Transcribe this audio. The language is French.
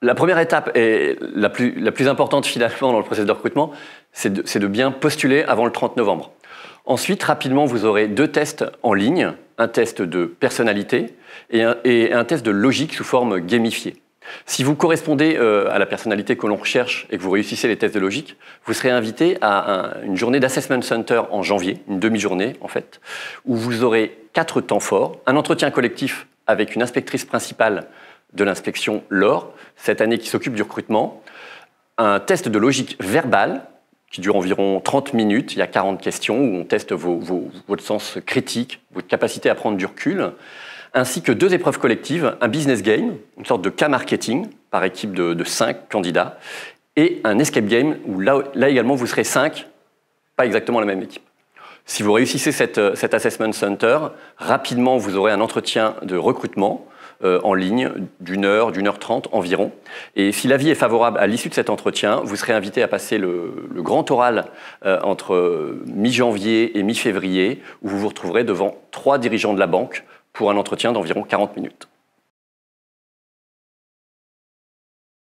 La première étape et la plus, importante finalement dans le processus de recrutement, c'est de, bien postuler avant le 30 novembre. Ensuite, rapidement, vous aurez deux tests en ligne, un test de personnalité et un, test de logique sous forme gamifiée. Si vous correspondez euh, à la personnalité que l'on recherche et que vous réussissez les tests de logique, vous serez invité à une journée d'assessment center en janvier, une demi-journée en fait, où vous aurez quatre temps forts, un entretien collectif avec une inspectrice principale de l'inspection LOR, cette année qui s'occupe du recrutement, un test de logique verbale qui dure environ 30 minutes. Il y a 40 questions où on teste votre sens critique, votre capacité à prendre du recul, ainsi que deux épreuves collectives, un business game, une sorte de cas marketing par équipe de, de 5 candidats, et un escape game où là, également vous serez 5, pas exactement la même équipe. Si vous réussissez euh, cet assessment center, rapidement vous aurez un entretien de recrutement euh, en ligne d'une heure, d'une heure trente environ. Et si l'avis est favorable à l'issue de cet entretien, vous serez invité à passer le, grand oral euh, entre mi-janvier et mi-février, où vous vous retrouverez devant trois dirigeants de la banque pour un entretien d'environ 40 minutes.